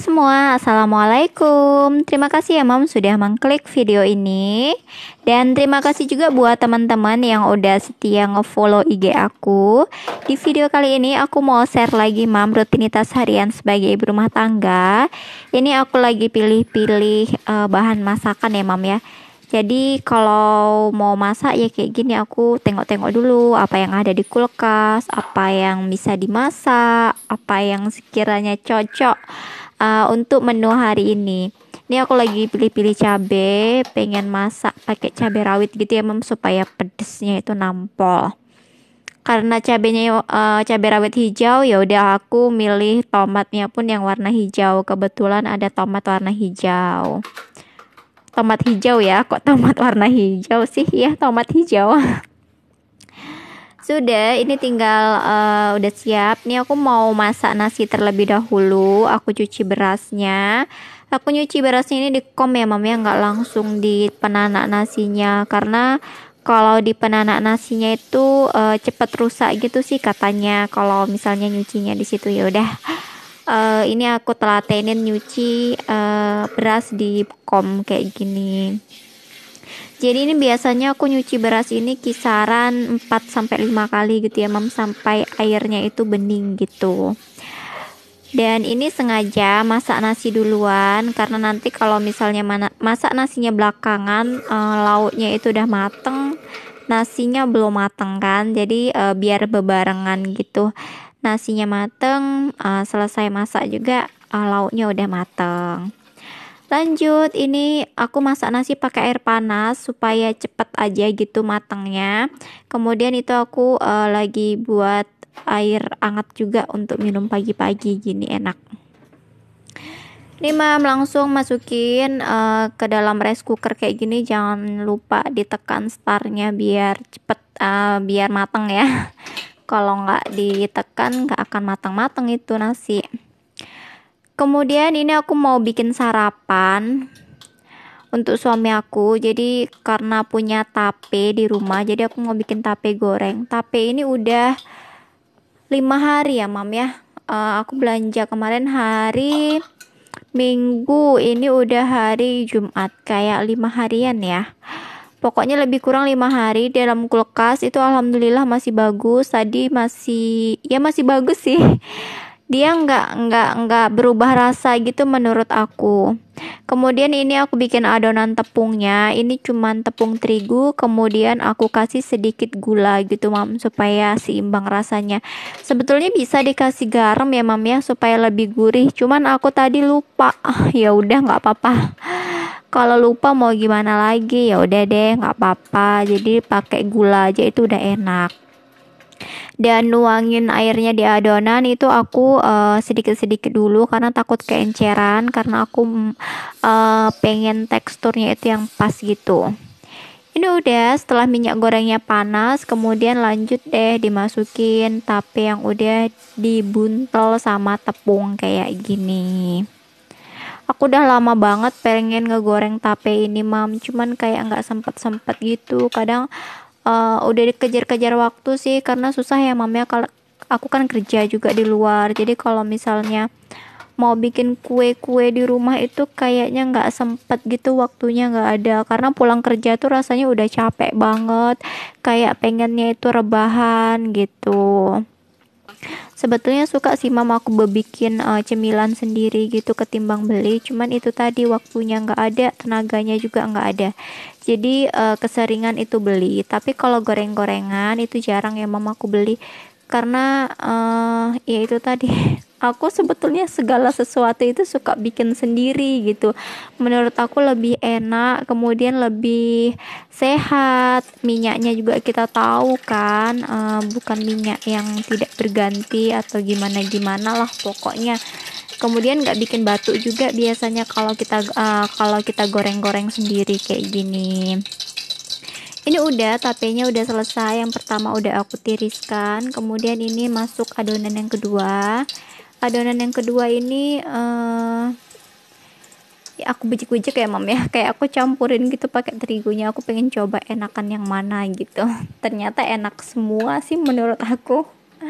semua, Assalamualaikum. Terima kasih ya mam sudah mengklik video ini. Dan terima kasih juga buat teman-teman yang udah setia ngefollow IG aku. Di video kali ini aku mau share lagi mam rutinitas harian sebagai ibu rumah tangga. Ini aku lagi pilih-pilih uh, bahan masakan ya mam ya. Jadi kalau mau masak ya kayak gini aku tengok-tengok dulu apa yang ada di kulkas, apa yang bisa dimasak, apa yang sekiranya cocok uh, untuk menu hari ini ini aku lagi pilih-pilih cabe pengen masak pakai cabe rawit gitu ya mem supaya pedesnya itu nampol karena cabenya uh, cabe rawit hijau ya udah aku milih tomatnya pun yang warna hijau kebetulan ada tomat warna hijau tomat hijau ya kok tomat warna hijau sih ya tomat hijau Sudah, ini tinggal uh, udah siap. Nih aku mau masak nasi terlebih dahulu. Aku cuci berasnya. Aku nyuci berasnya ini di kom ya, Mam ya, nggak langsung di penanak nasinya karena kalau di penanak nasinya itu uh, cepet rusak gitu sih katanya. Kalau misalnya nyucinya di situ ya udah. Uh, ini aku telatenin nyuci uh, beras di kom kayak gini. Jadi ini biasanya aku nyuci beras ini kisaran 4 sampai 5 kali gitu ya, Mam, sampai airnya itu bening gitu. Dan ini sengaja masak nasi duluan karena nanti kalau misalnya mana, masak nasinya belakangan, e, lauknya itu udah mateng, nasinya belum mateng kan. Jadi e, biar bebarengan gitu. Nasinya mateng, e, selesai masak juga e, lauknya udah mateng. Lanjut, ini aku masak nasi pakai air panas supaya cepet aja gitu matangnya. Kemudian itu aku uh, lagi buat air hangat juga untuk minum pagi-pagi gini enak. Ini mam langsung masukin uh, ke dalam rice cooker kayak gini. Jangan lupa ditekan startnya biar cepet, uh, biar matang ya. Kalau nggak ditekan nggak akan matang-matang itu nasi kemudian ini aku mau bikin sarapan untuk suami aku jadi karena punya tape di rumah jadi aku mau bikin tape goreng tape ini udah lima hari ya mam ya uh, aku belanja kemarin hari minggu ini udah hari Jumat kayak lima harian ya pokoknya lebih kurang lima hari dalam kulkas itu alhamdulillah masih bagus tadi masih ya masih bagus sih dia nggak nggak nggak berubah rasa gitu menurut aku kemudian ini aku bikin adonan tepungnya ini cuman tepung terigu kemudian aku kasih sedikit gula gitu mam supaya seimbang rasanya sebetulnya bisa dikasih garam ya mam ya supaya lebih gurih cuman aku tadi lupa ya udah nggak apa-apa kalau lupa mau gimana lagi ya udah deh nggak apa-apa jadi pakai gula aja itu udah enak dan nuangin airnya di adonan itu aku sedikit eh, sedikit-sedikit dulu karena takut keenceran karena aku uh, pengen teksturnya itu yang pas gitu ini udah setelah minyak gorengnya panas kemudian lanjut deh dimasukin tape yang udah dibuntel sama tepung kayak gini aku udah lama banget pengen ngegoreng tape ini mam cuman kayak nggak sempet sempet gitu kadang uh, udah dikejar-kejar waktu sih karena susah ya mamnya kalau aku kan kerja juga di luar jadi kalau misalnya mau bikin kue-kue di rumah itu kayaknya nggak sempet gitu waktunya nggak ada karena pulang kerja tuh rasanya udah capek banget kayak pengennya itu rebahan gitu sebetulnya suka sih mam aku bebikin uh, eh, cemilan sendiri gitu ketimbang beli cuman itu tadi waktunya nggak ada tenaganya juga nggak ada jadi uh, keseringan itu beli tapi kalau goreng-gorengan itu jarang ya mam aku beli karena uh, ya itu tadi aku sebetulnya segala sesuatu itu suka bikin sendiri gitu menurut aku lebih enak kemudian lebih sehat minyaknya juga kita tahu kan uh, bukan minyak yang tidak berganti atau gimana gimana lah pokoknya kemudian nggak bikin batuk juga biasanya kalau kita uh, kalau kita goreng-goreng sendiri kayak gini ini udah tapenya udah selesai yang pertama udah aku tiriskan kemudian ini masuk adonan yang kedua adonan yang kedua ini uh, ya aku bejek-bejek ya mam ya kayak aku campurin gitu pakai terigunya aku pengen coba enakan yang mana gitu ternyata enak semua sih menurut aku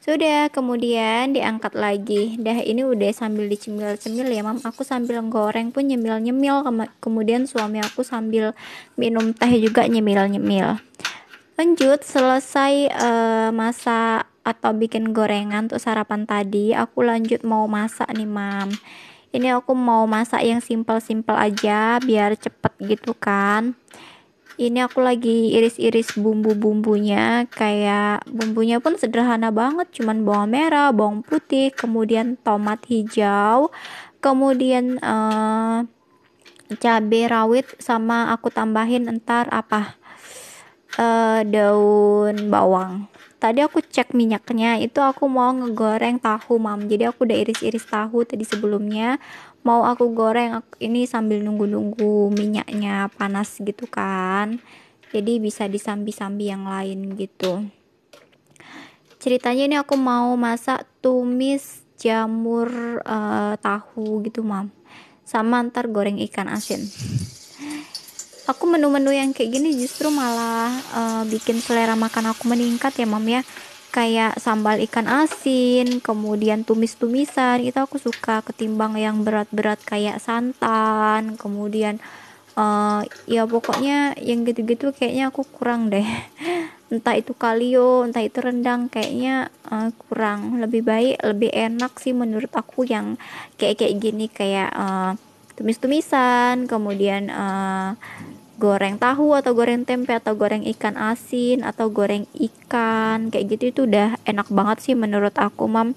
sudah kemudian diangkat lagi dah ini udah sambil dicemil-cemil ya mam aku sambil goreng pun nyemil-nyemil kemudian suami aku sambil minum teh juga nyemil-nyemil lanjut selesai uh, masak atau bikin gorengan untuk sarapan tadi aku lanjut mau masak nih mam ini aku mau masak yang simple-simple aja biar cepet gitu kan ini aku lagi iris-iris bumbu-bumbunya kayak bumbunya pun sederhana banget cuman bawang merah, bawang putih, kemudian tomat hijau kemudian uh, eh, cabai rawit sama aku tambahin entar apa uh, daun bawang tadi aku cek minyaknya itu aku mau ngegoreng tahu mam jadi aku udah iris-iris tahu tadi sebelumnya mau aku goreng ini sambil nunggu-nunggu minyaknya panas gitu kan jadi bisa disambi-sambi yang lain gitu ceritanya ini aku mau masak tumis jamur uh, tahu gitu mam sama ntar goreng ikan asin aku menu-menu yang kayak gini justru malah uh, bikin selera makan aku meningkat ya mam ya kayak sambal ikan asin, kemudian tumis-tumisan itu aku suka ketimbang yang berat-berat kayak santan, kemudian uh, ya pokoknya yang gitu-gitu kayaknya aku kurang deh. Entah itu kalio, entah itu rendang kayaknya uh, kurang. Lebih baik, lebih enak sih menurut aku yang kayak kayak gini kayak uh, tumis-tumisan, kemudian uh, goreng tahu atau goreng tempe atau goreng ikan asin atau goreng ikan kayak gitu itu udah enak banget sih menurut aku mam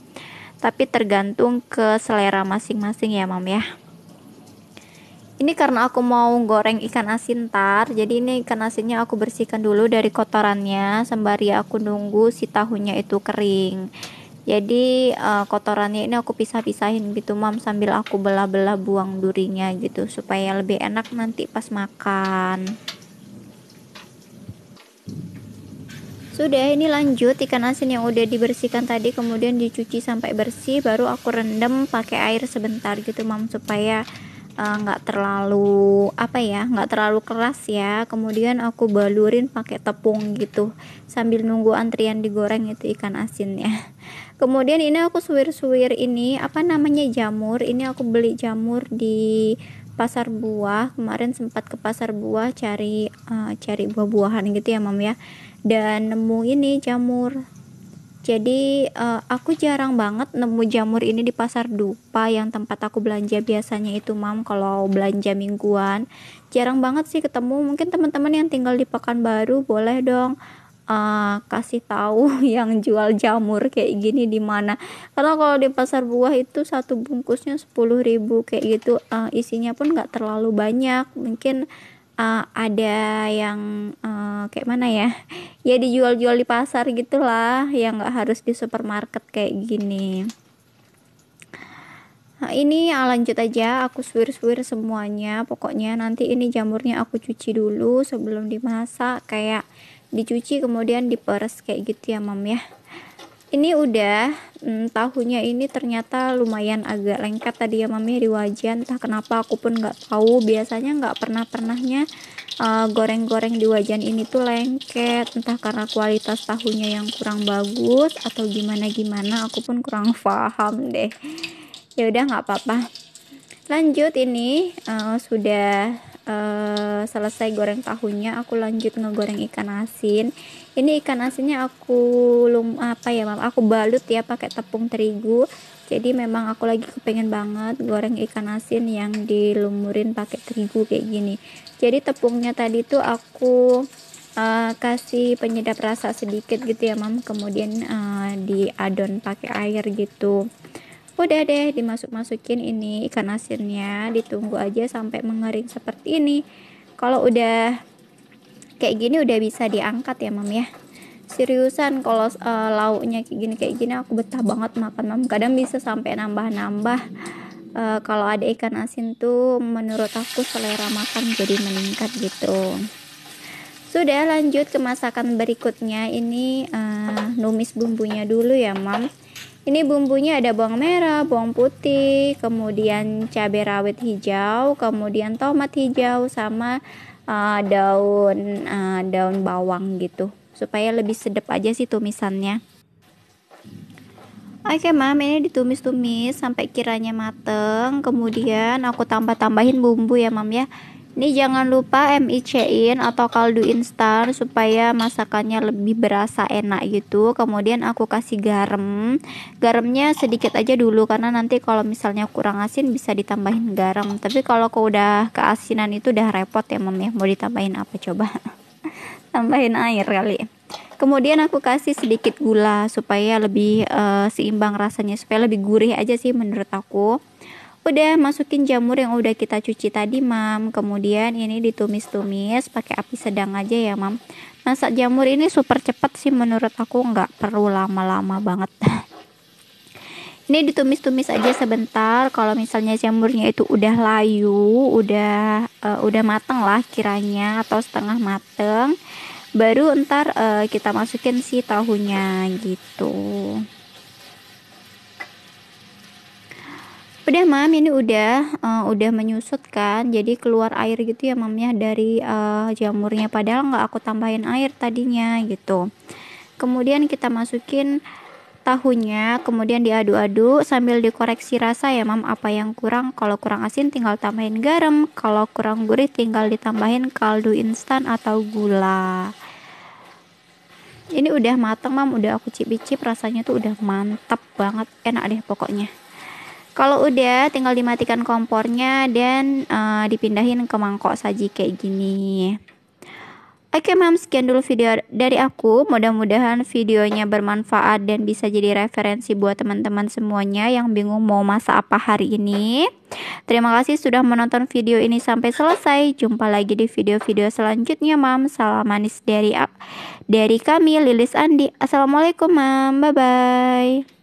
tapi tergantung ke selera masing-masing ya mam ya ini karena aku mau goreng ikan asin tar jadi ini ikan asinnya aku bersihkan dulu dari kotorannya sembari aku nunggu si tahunya itu kering jadi uh, kotorannya ini aku pisah-pisahin gitu mam sambil aku belah-belah buang durinya gitu supaya lebih enak nanti pas makan sudah ini lanjut ikan asin yang udah dibersihkan tadi kemudian dicuci sampai bersih baru aku rendam pakai air sebentar gitu mam supaya Eh, nggak uh, terlalu apa ya nggak terlalu keras ya kemudian aku balurin pakai tepung gitu sambil nunggu antrian digoreng itu ikan asinnya kemudian ini aku suwir-suwir ini apa namanya jamur ini aku beli jamur di pasar buah kemarin sempat ke pasar buah cari uh, cari buah-buahan gitu ya mam ya dan nemu ini jamur jadi uh, aku jarang banget nemu jamur ini di pasar dupa yang tempat aku belanja biasanya itu mam kalau belanja mingguan. Jarang banget sih ketemu. Mungkin teman-teman yang tinggal di Pekanbaru boleh dong uh, kasih tahu yang jual jamur kayak gini di mana. Karena kalau di pasar buah itu satu bungkusnya 10.000 kayak gitu uh, isinya pun nggak terlalu banyak. Mungkin uh, ada yang uh, kayak mana ya ya dijual-jual di pasar gitulah yang nggak harus di supermarket kayak gini nah, ini ah, lanjut aja aku suwir-suwir semuanya pokoknya nanti ini jamurnya aku cuci dulu sebelum dimasak kayak dicuci kemudian diperes kayak gitu ya mam ya ini udah hmm, tahunya ini ternyata lumayan agak lengket tadi ya mami di wajan entah kenapa aku pun nggak tahu biasanya nggak pernah pernahnya goreng eh, goreng-goreng di wajan ini tuh lengket entah karena kualitas tahunya yang kurang bagus atau gimana gimana aku pun kurang paham deh ya udah nggak apa-apa lanjut ini uh, sudah uh, selesai goreng tahunya aku lanjut ngegoreng ikan asin ini ikan asinnya aku lum apa ya mam aku balut ya pakai tepung terigu jadi memang aku lagi kepengen banget goreng ikan asin yang dilumurin pakai terigu kayak gini jadi tepungnya tadi tuh aku uh, kasih penyedap rasa sedikit gitu ya mam kemudian uh, diadon pakai air gitu Udah deh dimasuk-masukin ini ikan asinnya, ditunggu aja sampai mengering seperti ini. Kalau udah kayak gini udah bisa diangkat ya, Mam ya. Seriusan kalau uh, lauknya kayak gini kayak gini aku betah banget makan, Mam. Kadang bisa sampai nambah-nambah. Uh, kalau ada ikan asin tuh menurut aku selera makan jadi meningkat gitu. Sudah lanjut ke masakan berikutnya ini uh, numis bumbunya dulu ya, Mam ini bumbunya ada bawang merah, bawang putih, kemudian cabai rawit hijau, kemudian tomat hijau sama uh, daun uh, daun bawang gitu. Supaya lebih sedap aja sih tumisannya. Oke mam, ini ditumis-tumis sampai kiranya mateng. Kemudian aku tambah-tambahin bumbu ya mam ya. Ini jangan lupa MIC-in atau kaldu instan supaya masakannya lebih berasa enak gitu. Kemudian aku kasih garam. Garamnya sedikit aja dulu karena nanti kalau misalnya kurang asin bisa ditambahin garam. Tapi kalau kau udah keasinan itu udah repot ya Mem ya. Mau ditambahin apa coba? tambahin air kali. Kemudian aku kasih sedikit gula supaya lebih uh, seimbang rasanya, supaya lebih gurih aja sih menurut aku udah masukin jamur yang udah kita cuci tadi mam kemudian ini ditumis-tumis pakai api sedang aja ya mam masak jamur ini super cepat sih menurut aku nggak perlu lama-lama banget ini ditumis-tumis aja sebentar kalau misalnya jamurnya itu udah layu udah uh, udah mateng lah kiranya atau setengah mateng baru ntar uh, kita masukin si tahunya gitu udah mam ini udah uh, udah menyusut kan jadi keluar air gitu ya mamnya dari uh, jamurnya padahal nggak aku tambahin air tadinya gitu kemudian kita masukin tahunya kemudian diaduk-aduk sambil dikoreksi rasa ya mam apa yang kurang kalau kurang asin tinggal tambahin garam kalau kurang gurih tinggal ditambahin kaldu instan atau gula ini udah mateng mam udah aku cicip-cicip rasanya tuh udah mantap banget enak deh pokoknya kalau udah, tinggal dimatikan kompornya dan uh, dipindahin ke mangkok saji kayak gini. Oke, okay, mam, sekian dulu video dari aku. Mudah-mudahan videonya bermanfaat dan bisa jadi referensi buat teman-teman semuanya yang bingung mau masak apa hari ini. Terima kasih sudah menonton video ini sampai selesai. Jumpa lagi di video-video selanjutnya, mam. Salam manis dari dari kami, Lilis Andi. Assalamualaikum, mam. Bye bye.